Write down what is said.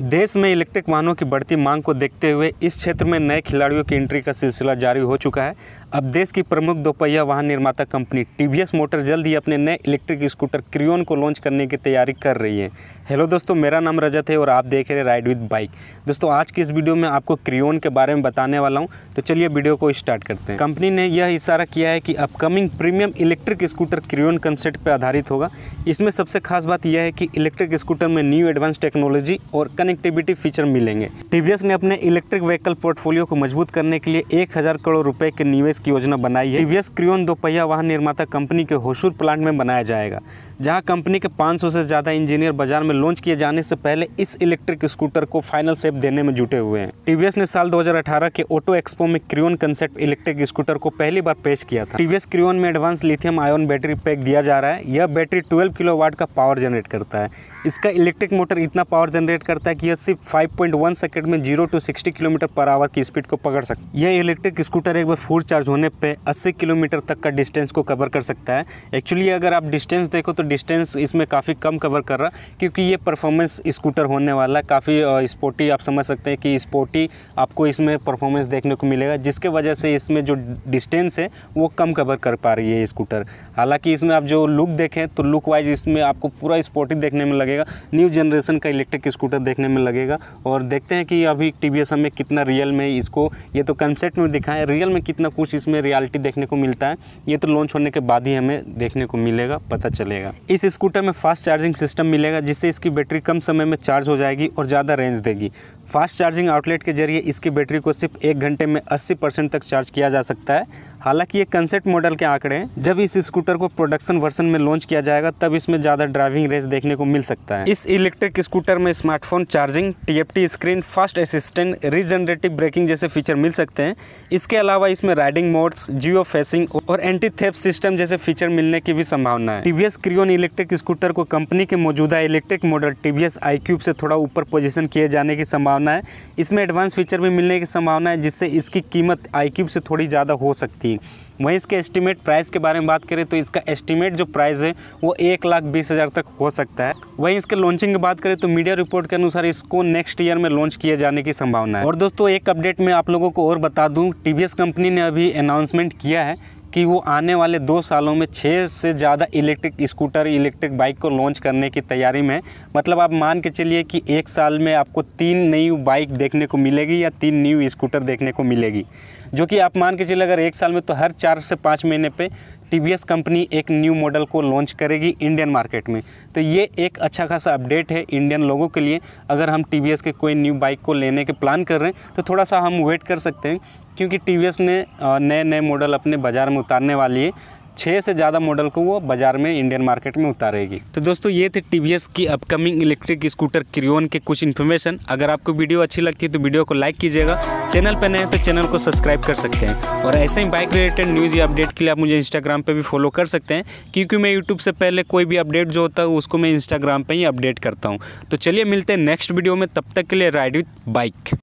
देश में इलेक्ट्रिक वाहनों की बढ़ती मांग को देखते हुए इस क्षेत्र में नए खिलाड़ियों की एंट्री का सिलसिला जारी हो चुका है अब देश की प्रमुख दोपहिया वाहन निर्माता कंपनी टीवीएस मोटर जल्द ही अपने नए इलेक्ट्रिक स्कूटर क्रियोन को लॉन्च करने की तैयारी कर रही है हेलो दोस्तों मेरा नाम रजत है और आप देख रहे हैं राइड विद बाइक दोस्तों आज की इस वीडियो में आपको क्रियोन के बारे में बताने वाला हूं तो चलिए वीडियो को स्टार्ट करते हैं कंपनी ने यह इशारा किया है कि upcoming premium electric scooter Creon concept पर आधारित होगा इसमें सबसे खास बात यह है कि इलेक्ट्रिक स्कूटर में न्यू एडवांस टेक्नोलॉजी और कनेक्टिविटी फीचर मिलेंगे टीवीएस ने अपने इलेक्ट्रिक व्हीकल पोर्टफोलियो को मजबूत करने के लिए एक करोड़ रुपये के निवेश निवेश की योजना बनाई है टीवीएस क्रियोन दोपहिया वाहन निर्माता कंपनी के होशूर प्लांट में बनाया जाएगा जहां कंपनी के 500 से ज़्यादा इंजीनियर बाजार में लॉन्च किए जाने से पहले इस इलेक्ट्रिक स्कूटर को फाइनल सेप देने में जुटे हुए हैं टीवीएस ने साल 2018 के ऑटो एक्सपो में क्रियोन कंसेप्ट इलेक्ट्रिक स्कूटर को पहली बार पेश किया था टीवीएस क्रियोन में advance lithium ion battery pack दिया जा रहा है यह बैटरी ट्वेल्व किलो का पावर जनरेट करता है इसका इलेक्ट्रिक मोटर इतना पावर जनरेट करता है कि यह सिर्फ 5.1 सेकंड में 0 टू 60 किलोमीटर पर आवर की स्पीड को पकड़ सकता है यह इलेक्ट्रिक स्कूटर एक बार फुल चार्ज चार्ज होने पे 80 किलोमीटर तक का डिस्टेंस को कवर कर सकता है एक्चुअली अगर आप डिस्टेंस देखो तो डिस्टेंस इसमें काफ़ी कम कवर कर रहा क्योंकि ये परफॉर्मेंस स्कूटर होने वाला है काफ़ी स्पोर्टी आप समझ सकते हैं कि स्पोर्टी आपको इसमें परफॉर्मेंस देखने को मिलेगा जिसके वजह से इसमें जो डिस्टेंस है वो कम कवर कर पा रही है स्कूटर हालाँकि इसमें आप जो लुक देखें तो लुक वाइज इसमें आपको पूरा स्पोर्टी देखने में लगेगा न्यू जनरेशन का इलेक्ट्रिक स्कूटर देखने में लगेगा और देखते हैं कि अभी टी वी हमें कितना रियल में इसको ये तो कंसेप्ट में दिखाएं रियल में कितना कुछ चीज़ में रियलिटी देखने को मिलता है ये तो लॉन्च होने के बाद ही हमें देखने को मिलेगा पता चलेगा इस स्कूटर में फास्ट चार्जिंग सिस्टम मिलेगा जिससे इसकी बैटरी कम समय में चार्ज हो जाएगी और ज़्यादा रेंज देगी फास्ट चार्जिंग आउटलेट के जरिए इसकी बैटरी को सिर्फ एक घंटे में 80 परसेंट तक चार्ज किया जा सकता है हालांकि ये कंसेप्ट मॉडल के आंकड़े हैं जब इस स्कूटर को प्रोडक्शन वर्सन में लॉन्च किया जाएगा तब इसमें ज़्यादा ड्राइविंग रेस देखने को मिल सकता है इस इलेक्ट्रिक स्कूटर में स्मार्टफोन चार्जिंग टी screen fast assistant regenerative braking जैसे फीचर मिल सकते हैं इसके अलावा इसमें राइडिंग मोड्स जियो फेसिंग और एंटी थेप सिस्टम जैसे फीचर मिलने की भी संभावना है टीवीएस क्रियोन इलेक्ट्रिक स्कूटर को कंपनी के मौजूदा इलेक्ट्रिक मॉडल टीवीएस आई से थोड़ा ऊपर पोजिशन किए जाने की संभावना संभावना है इसमें एडवांस फीचर भी मिलने की संभावना है जिससे इसकी कीमत आई से थोड़ी ज़्यादा हो सकती है वहीं इसके एस्टीमेट प्राइस के बारे में बात करें तो इसका एस्टीमेट जो प्राइस है वो एक लाख बीस हज़ार तक हो सकता है वहीं इसके लॉन्चिंग की बात करें तो मीडिया रिपोर्ट के अनुसार इसको नेक्स्ट ईयर में लॉन्च किए जाने की संभावना है और दोस्तों एक अपडेट में आप लोगों को और बता दूँ टी कंपनी ने अभी अनाउंसमेंट किया है कि वो आने वाले दो सालों में छः से ज़्यादा इलेक्ट्रिक स्कूटर इलेक्ट्रिक बाइक को लॉन्च करने की तैयारी में मतलब आप मान के चलिए कि एक साल में आपको तीन नई बाइक देखने को मिलेगी या तीन न्यू स्कूटर देखने को मिलेगी जो कि आप मान के चलिए अगर एक साल में तो हर चार से पाँच महीने पर टी कंपनी एक न्यू मॉडल को लॉन्च करेगी इंडियन मार्केट में तो ये एक अच्छा खासा अपडेट है इंडियन लोगों के लिए अगर हम टी के कोई न्यू बाइक को लेने के प्लान कर रहे हैं तो थोड़ा सा हम वेट कर सकते हैं क्योंकि टी ने नए नए मॉडल अपने बाज़ार में उतारने वाली है छः से ज़्यादा मॉडल को वो बाज़ार में इंडियन मार्केट में उतारेगी तो दोस्तों ये थे टी की अपकमिंग इलेक्ट्रिक स्कूटर क्रियोन के कुछ इन्फॉर्मेशन अगर आपको वीडियो अच्छी लगती है तो वीडियो को लाइक कीजिएगा चैनल पर नए तो चैनल को सब्सक्राइब कर सकते हैं और ऐसे ही बाइक रिलेटेड न्यूज़ या अपडेट के लिए आप मुझे इंस्टाग्राम पर भी फॉलो कर सकते हैं क्योंकि मैं यूट्यूब से पहले कोई भी अपडेट जो होता है उसको मैं इंस्टाग्राम पर ही अपडेट करता हूँ तो चलिए मिलते हैं नेक्स्ट वीडियो में तब तक के लिए राइड विथ बाइक